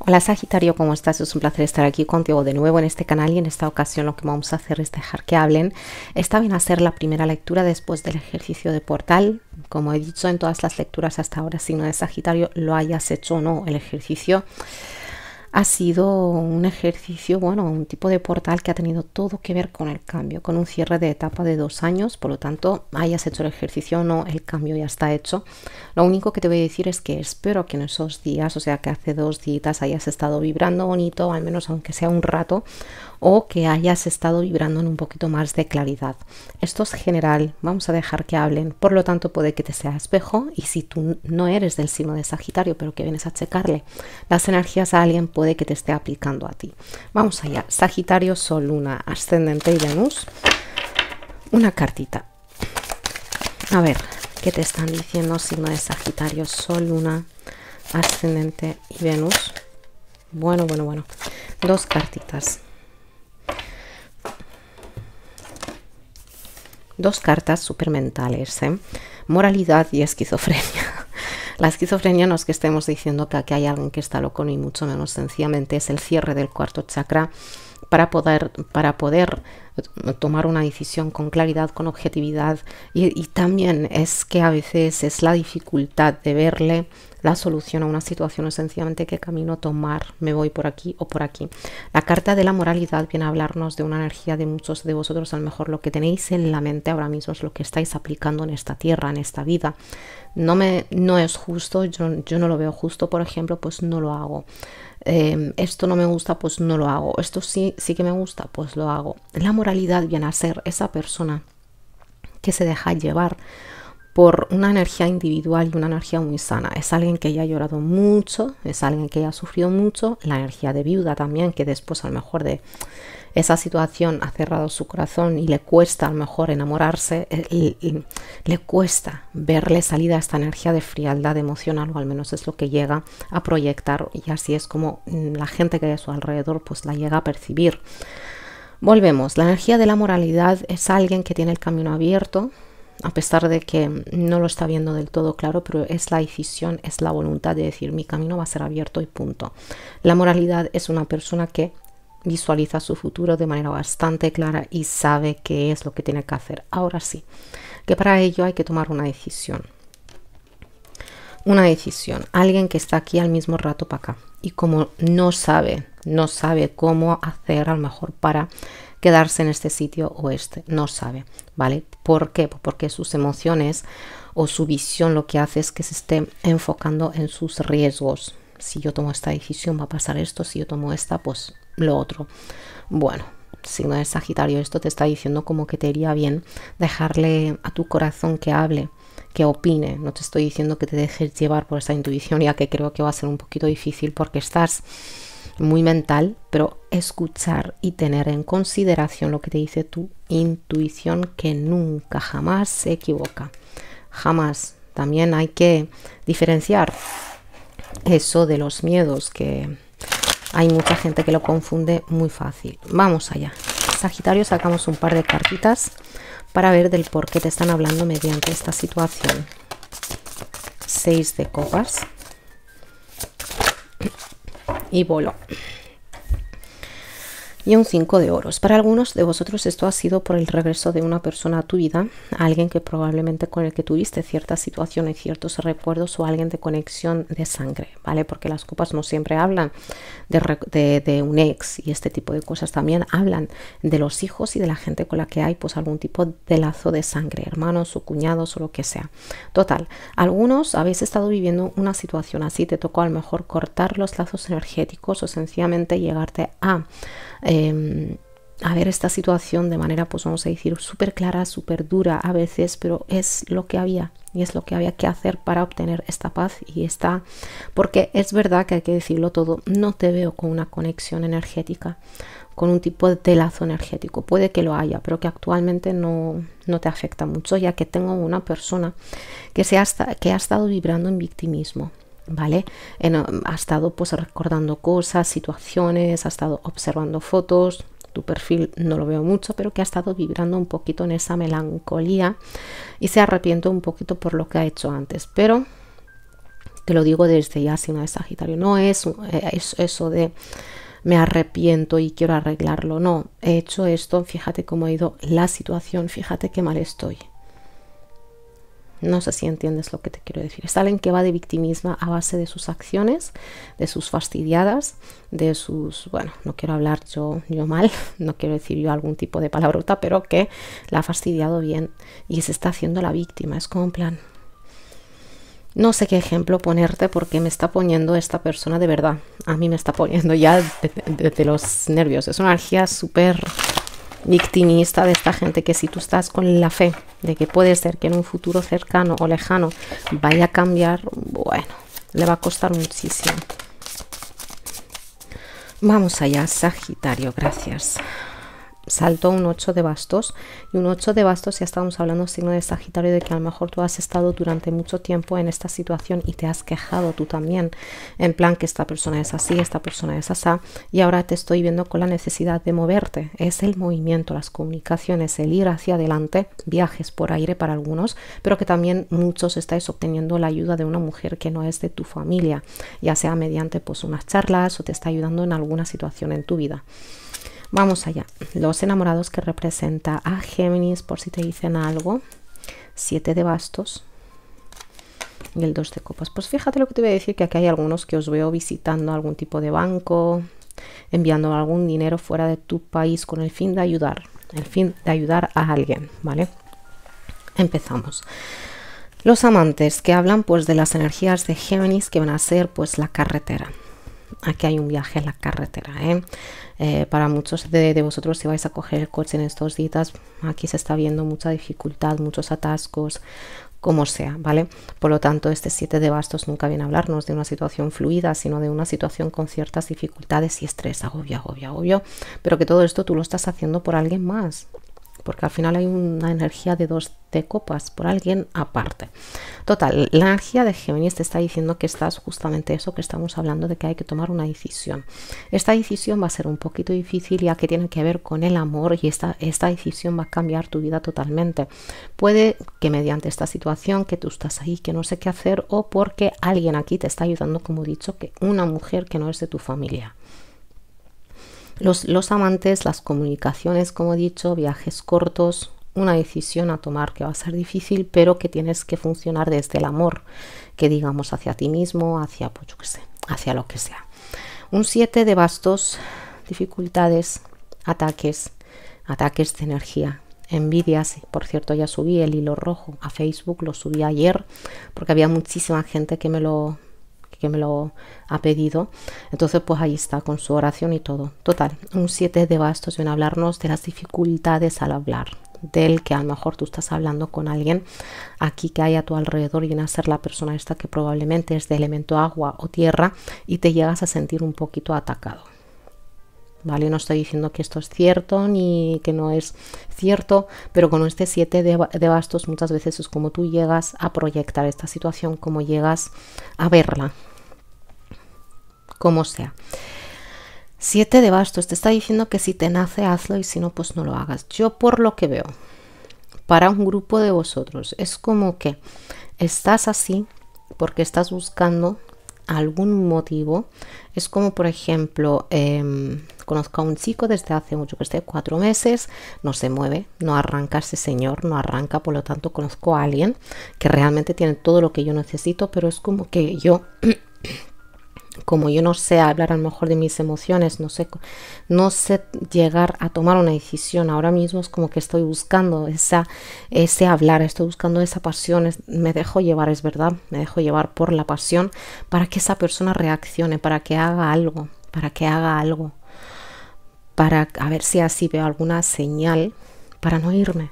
Hola Sagitario, ¿cómo estás? Es un placer estar aquí contigo de nuevo en este canal y en esta ocasión lo que vamos a hacer es dejar que hablen. Está bien hacer la primera lectura después del ejercicio de portal. Como he dicho en todas las lecturas hasta ahora, si no de Sagitario, lo hayas hecho o no el ejercicio ha sido un ejercicio, bueno, un tipo de portal que ha tenido todo que ver con el cambio, con un cierre de etapa de dos años, por lo tanto, hayas hecho el ejercicio o no, el cambio ya está hecho. Lo único que te voy a decir es que espero que en esos días, o sea, que hace dos días hayas estado vibrando bonito, al menos aunque sea un rato, o que hayas estado vibrando en un poquito más de claridad. Esto es general, vamos a dejar que hablen, por lo tanto puede que te sea espejo y si tú no eres del signo de Sagitario, pero que vienes a checarle las energías a alguien, de que te esté aplicando a ti. Vamos allá, Sagitario, Sol, Luna, Ascendente y Venus. Una cartita. A ver, ¿qué te están diciendo signo de Sagitario, Sol, Luna, Ascendente y Venus? Bueno, bueno, bueno. Dos cartitas. Dos cartas supermentales, ¿eh? Moralidad y esquizofrenia. La esquizofrenia no es que estemos diciendo que aquí hay alguien que está loco, ni mucho menos sencillamente es el cierre del cuarto chakra para poder, para poder eh, tomar una decisión con claridad, con objetividad. Y, también es que a veces es la dificultad de verle la solución a una situación esencialmente sencillamente qué camino tomar, me voy por aquí o por aquí. La carta de la moralidad viene a hablarnos de una energía de muchos de vosotros, a lo mejor lo que tenéis en la mente ahora mismo es lo que estáis aplicando en esta tierra, en esta vida. No, me, no es justo, yo, yo no lo veo justo, por ejemplo, pues no lo hago. Em, esto no me gusta, pues no lo hago, esto sí, sí que me gusta, pues lo hago. La moralidad viene a ser esa persona que se deja llevar por una energía individual y una energía muy sana. Es alguien que ya ha llorado mucho, es alguien que ya ha sufrido mucho, la energía de viuda también, que después a lo mejor de esa situación ha cerrado su corazón y le cuesta a lo mejor enamorarse, eh, le cuesta verle salida a esta energía de frialdad emocional, o al menos es lo que llega a proyectar y así es como mm, la gente que hay a su alrededor pues la llega a percibir. Volvemos, la energía de la moralidad es alguien que tiene el camino abierto, a pesar de que no lo está viendo del todo claro, pero es la decisión, es la voluntad de decir mi camino va a ser abierto y punto. La moralidad es una persona que visualiza su futuro de manera bastante clara y sabe qué es lo que tiene que hacer. Ahora sí, que para ello hay que tomar una decisión. Una decisión. Alguien que está aquí al mismo rato para acá. Y como no sabe, no sabe cómo hacer a lo mejor para quedarse en este sitio o este. No sabe, ¿vale? ¿Por qué? Pues porque sus emociones o su visión lo que hace es que se esté enfocando en sus riesgos. Si yo tomo esta decisión va a pasar esto, si yo tomo esta, pues lo otro. Bueno, signo de Sagitario, esto te está diciendo como que te iría bien dejarle a tu corazón que hable, que opine. No te estoy diciendo que te dejes llevar por esa intuición, ya que creo que va a ser un poquito difícil porque estás muy mental, pero escuchar y tener en consideración lo que te dice tu intuición que nunca, jamás se equivoca. Jamás. También hay que diferenciar eso de los miedos que hay mucha gente que lo confunde muy fácil. Vamos allá. Sagitario, sacamos un par de cartitas para ver del por qué te están hablando mediante esta situación. Seis de copas y bolo y un 5 de oros. Para algunos de vosotros esto ha sido por el regreso de una persona a tu vida, alguien que probablemente con el que tuviste ciertas situaciones, ciertos recuerdos o alguien de conexión de sangre, ¿vale? Porque las copas no siempre hablan de, un ex y este tipo de cosas, también hablan de los hijos y de la gente con la que hay pues algún tipo de lazo de sangre, hermanos o cuñados o lo que sea. Total, algunos habéis estado viviendo una situación así, te tocó a lo mejor cortar los lazos energéticos o sencillamente llegarte a... Eh, Em, a ver esta situación de manera, pues vamos a decir, súper clara, súper dura a veces, pero es lo que había y es lo que había que hacer para obtener esta paz y esta, porque es verdad que hay que decirlo todo, no te veo con una conexión energética, con un tipo de lazo energético, puede que lo haya, pero que actualmente no, no te afecta mucho, ya que tengo una persona que, se ha, que ha estado vibrando en victimismo, ¿vale? ha estado pues recordando cosas, situaciones, ha estado observando fotos, tu perfil no lo veo mucho, pero que ha estado vibrando un poquito en esa melancolía y se arrepiento un poquito por lo que ha hecho antes, pero te lo digo desde ya, si no es Sagitario, no es, eh, es eso de me arrepiento y quiero arreglarlo, no, he hecho esto, fíjate cómo ha ido la situación, fíjate qué mal estoy, no sé si entiendes lo que te quiero decir. Es alguien que va de victimismo a base de sus acciones, de sus fastidiadas, de sus... Bueno, no quiero hablar yo, yo mal, no quiero decir yo algún tipo de palabrota, pero que la ha fastidiado bien y se está haciendo la víctima. Es como un plan... No sé qué ejemplo ponerte porque me está poniendo esta persona de verdad. A mí me está poniendo ya de, los nervios. Es una energía súper victimista de esta gente, que si tú estás con la fe de que puede ser que en un futuro cercano o lejano vaya a cambiar, bueno, le va a costar muchísimo. Vamos allá, Sagitario, gracias saltó un 8 de bastos y un 8 de bastos ya estábamos hablando signo de Sagitario de que a lo mejor tú has estado durante mucho tiempo en esta situación y te has quejado tú también en plan que esta persona es así, esta persona es asá y ahora te estoy viendo con la necesidad de moverte, es el movimiento, las comunicaciones, el ir hacia adelante, viajes por aire para algunos, pero que también muchos estáis obteniendo la ayuda de una mujer que no es de tu familia, ya sea mediante pues unas charlas o te está ayudando en alguna situación en tu vida. Vamos allá. Los enamorados que representa a Géminis, por si te dicen algo. Siete de bastos y el dos de copas. Pues fíjate lo que te voy a decir, que aquí hay algunos que os veo visitando algún tipo de banco, enviando algún dinero fuera de tu país con el fin de ayudar, el fin de ayudar a alguien, ¿vale? Empezamos. Los amantes que hablan pues de las energías de Géminis que van a ser pues la carretera, aquí hay un viaje en la carretera. ¿eh? eh para muchos de, vosotros, si vais a coger el coche en estos días, aquí se está viendo mucha dificultad, muchos atascos, como sea, ¿vale? Por lo tanto, este 7 de bastos nunca viene a hablarnos de una situación fluida, sino de una situación con ciertas dificultades y estrés, agobio, agobio, agobio, pero que todo esto tú lo estás haciendo por alguien más, porque al final hay una energía de dos de copas por alguien aparte. Total, la energía de Géminis te está diciendo que estás justamente eso que estamos hablando de que hay que tomar una decisión. Esta decisión va a ser un poquito difícil ya que tiene que ver con el amor y esta, esta decisión va a cambiar tu vida totalmente. Puede que mediante esta situación que tú estás ahí, que no sé qué hacer o porque alguien aquí te está ayudando, como he dicho, que una mujer que no es de tu familia. Los, amantes, las comunicaciones, como he dicho, viajes cortos, una decisión a tomar que va a ser difícil, pero que tienes que funcionar desde el amor, que digamos hacia ti mismo, hacia, pues, sé, hacia lo que sea. Un 7 de bastos, dificultades, ataques, ataques de energía, envidias. Por cierto, ya subí el hilo rojo a Facebook, lo subí ayer porque había muchísima gente que me lo, que me lo ha pedido. Entonces, pues ahí está, con su oración y todo. Total, un 7 de bastos viene a hablarnos de las dificultades al hablar, del que a lo mejor tú estás hablando con alguien aquí que hay a tu alrededor y viene a ser la persona esta que probablemente es de elemento agua o tierra y te llegas a sentir un poquito atacado. ¿vale? No estoy diciendo que esto es cierto ni que no es cierto, pero con este 7 de, bastos muchas veces es como tú llegas a proyectar esta situación, como llegas a verla, como sea. 7 de bastos te está diciendo que si te nace, hazlo y si no, pues no lo hagas. Yo por lo que veo, para un grupo de vosotros, es como que estás así porque estás buscando algún motivo. Es como, por ejemplo, em, conozco a un chico desde hace, mucho que este cuatro meses, no se mueve, no arranca ese señor, no arranca, por lo tanto conozco a alguien que realmente tiene todo lo que yo necesito, pero es como que yo... como yo no sé hablar a lo mejor de mis emociones, no sé, no sé llegar a tomar una decisión. Ahora mismo es como que estoy buscando esa, ese hablar, estoy buscando esa pasión, me dejo llevar, es verdad, me dejo llevar por la pasión para que esa persona reaccione, para que haga algo, para que haga algo para a ver si así veo alguna señal para no irme,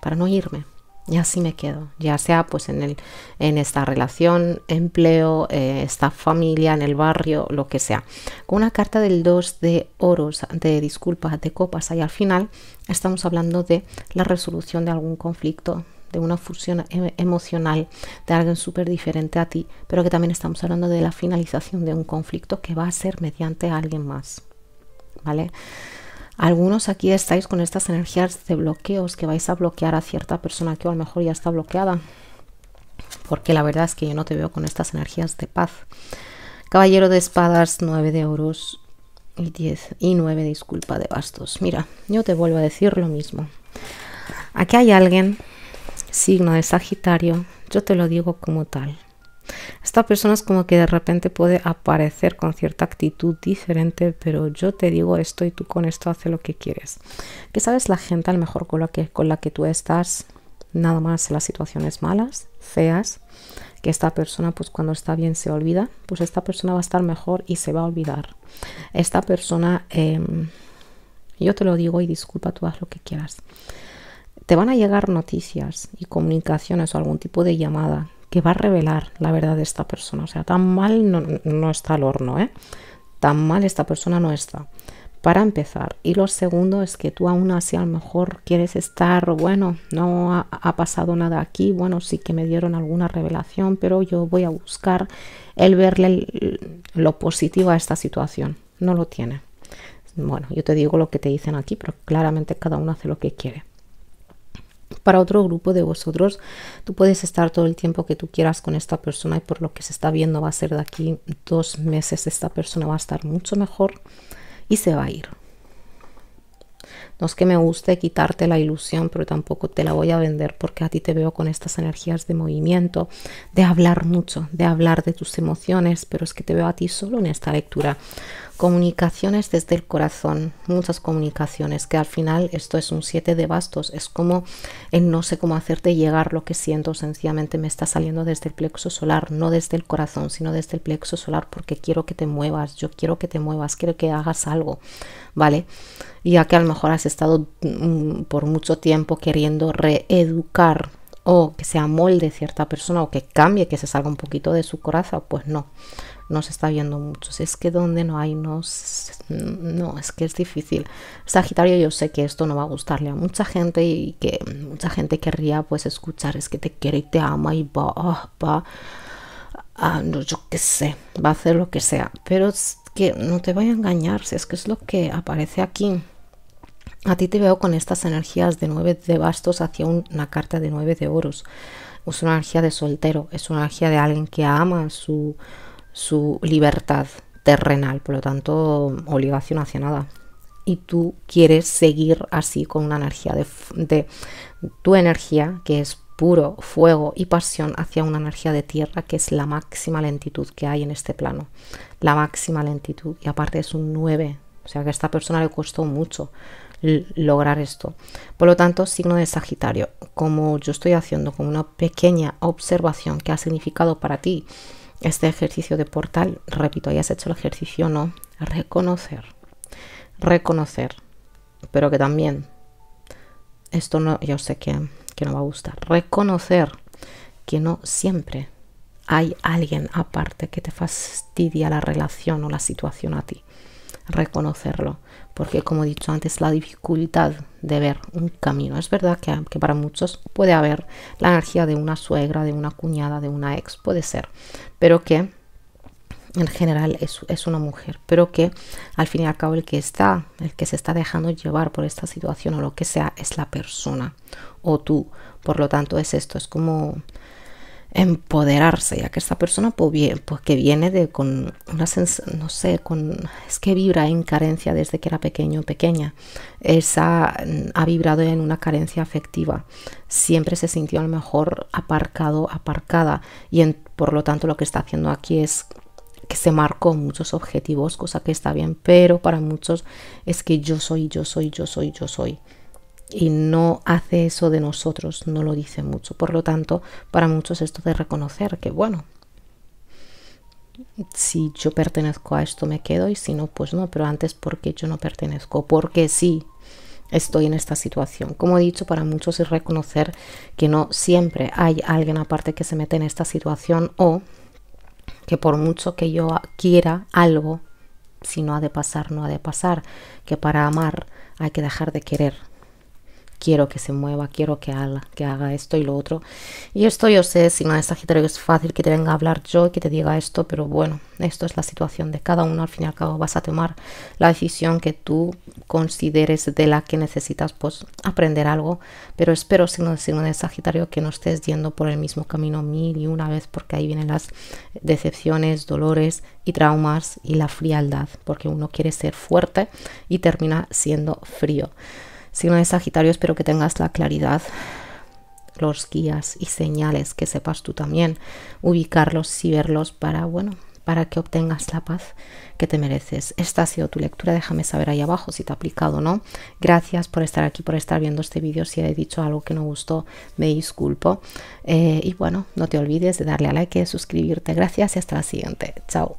para no irme. Y así me quedo, ya sea pues en, el, en esta relación, empleo, eh, esta familia, en el barrio, lo que sea. Con una carta del 2 de oros, de disculpas, de copas, ahí al final estamos hablando de la resolución de algún conflicto, de una fusión e, emocional de alguien súper diferente a ti, pero que también estamos hablando de la finalización de un conflicto que va a ser mediante alguien más. ¿vale? Algunos aquí estáis con estas energías de bloqueos que vais a bloquear a cierta persona que a lo mejor ya está bloqueada. Porque la verdad es que yo no te veo con estas energías de paz. Caballero de espadas, 9 de oros y 10 y 9, disculpa, de bastos. Mira, yo te vuelvo a decir lo mismo. Aquí hay alguien, signo de Sagitario, yo te lo digo como tal. Esta persona es como que de repente puede aparecer con cierta actitud diferente, pero yo te digo esto y tú con esto hace lo que quieres. Que sabes, la gente al mejor con la que, con la que tú estás, nada más en las situaciones malas, feas, que esta persona pues cuando está bien se olvida, pues esta persona va a estar mejor y se va a olvidar. Esta persona, em, yo te lo digo y disculpa, tú haz lo que quieras. Te van a llegar noticias y comunicaciones o algún tipo de llamada que va a revelar la verdad de esta persona. O sea, tan mal no, está el horno, ¿eh? Tan mal esta persona no está. Para empezar. Y lo segundo es que tú aún así a lo mejor quieres estar, bueno, no ha, pasado nada aquí, bueno, sí que me dieron alguna revelación, pero yo voy a buscar el verle lo positivo a esta situación. No lo tiene. Bueno, yo te digo lo que te dicen aquí, pero claramente cada uno hace lo que quiere para otro grupo de vosotros, tú puedes estar todo el tiempo que tú quieras con esta persona y por lo que se está viendo va a ser de aquí dos meses esta persona va a estar mucho mejor y se va a ir. No es que me guste quitarte la ilusión, pero tampoco te la voy a vender porque a ti te veo con estas energías de movimiento, de hablar mucho, de hablar de tus emociones, pero es que te veo a ti solo en esta lectura. Comunicaciones desde el corazón, muchas comunicaciones, que al final esto es un 7 de bastos, es como el no sé cómo hacerte llegar lo que siento, sencillamente me está saliendo desde el plexo solar, no desde el corazón, sino desde el plexo solar, porque quiero que te muevas, yo quiero que te muevas, quiero que hagas algo, ¿vale? Ya que a lo mejor haces estado mm, por mucho tiempo queriendo reeducar o que se amolde cierta persona o que cambie, que se salga un poquito de su corazón pues no, no se está viendo mucho. es que donde no hay, no, no, es que es difícil. Sagitario, yo sé que esto no va a gustarle a mucha gente y que mucha gente querría pues escuchar, es que te quiere y te ama y va, va, ah, no, yo qué sé, va a hacer lo que sea, pero es que no te vaya a engañar, si es que es lo que aparece aquí a ti te veo con estas energías de nueve de bastos hacia una carta de nueve de oros. Es una energía de soltero, es una energía de alguien que ama su, libertad terrenal, por lo tanto, obligación hacia nada. Y tú quieres seguir así con una energía de, de tu energía, que es puro fuego y pasión hacia una energía de tierra que es la máxima lentitud que hay en este plano. La máxima lentitud. Y aparte es un 9. O sea que a esta persona le costó mucho lograr esto. Por lo tanto, signo de Sagitario, como yo estoy haciendo como una pequeña observación que ha significado para ti este ejercicio de portal, repito, hayas hecho el ejercicio no, reconocer, reconocer, pero que también, esto no, yo sé que, que no va a gustar, reconocer que no siempre hay alguien aparte que te fastidia la relación o la situación a ti reconocerlo, porque como he dicho antes, la dificultad de ver un camino, es verdad que, para muchos puede haber la energía de una suegra, de una cuñada, de una ex, puede ser, pero que en general es, es una mujer, pero que al fin y al cabo el que está, el que se está dejando llevar por esta situación o lo que sea, es la persona o tú, por lo tanto es esto, es como empoderarse, ya que esta persona pues, que viene de con una no sé, con es que vibra en carencia desde que era pequeño pequeña. Esa mm, ha vibrado en una carencia afectiva. Siempre se sintió a lo mejor aparcado, aparcada y por lo tanto lo que está haciendo aquí es que se marcó muchos objetivos, cosa que está bien, pero para muchos es que yo soy, yo soy, yo soy, yo soy y no hace eso de nosotros, no lo dice mucho. Por lo tanto, para muchos esto de reconocer que, bueno, si yo pertenezco a esto me quedo y si no, pues no, pero antes porque yo no pertenezco, porque sí estoy en esta situación. Como he dicho, para muchos es reconocer que no siempre hay alguien aparte que se mete en esta situación o que por mucho que yo quiera algo, si no ha de pasar, no ha de pasar, que para amar hay que dejar de querer quiero que se mueva, quiero que haga, esto y lo otro. Y esto yo sé, si no es Sagitario es fácil que te venga a hablar yo y que te diga esto, pero bueno, esto es la situación de cada uno. Al fin y al cabo vas a tomar la decisión que tú consideres de la que necesitas pues aprender algo, pero espero signo de signo de Sagitario que no estés yendo por el mismo camino mil y una vez porque ahí vienen las decepciones, dolores y traumas y la frialdad, porque uno quiere ser fuerte y termina siendo frío. Signo de Sagitario, espero que tengas la claridad, los guías y señales que sepas tú también ubicarlos y verlos para, bueno, para que obtengas la paz que te mereces. Esta ha sido tu lectura, déjame saber ahí abajo si te ha aplicado o no. Gracias por estar aquí, por estar viendo este vídeo. Si he dicho algo que no gustó, me disculpo. Eh, y bueno, no te olvides de darle a like de suscribirte. Gracias y hasta la siguiente. Chao.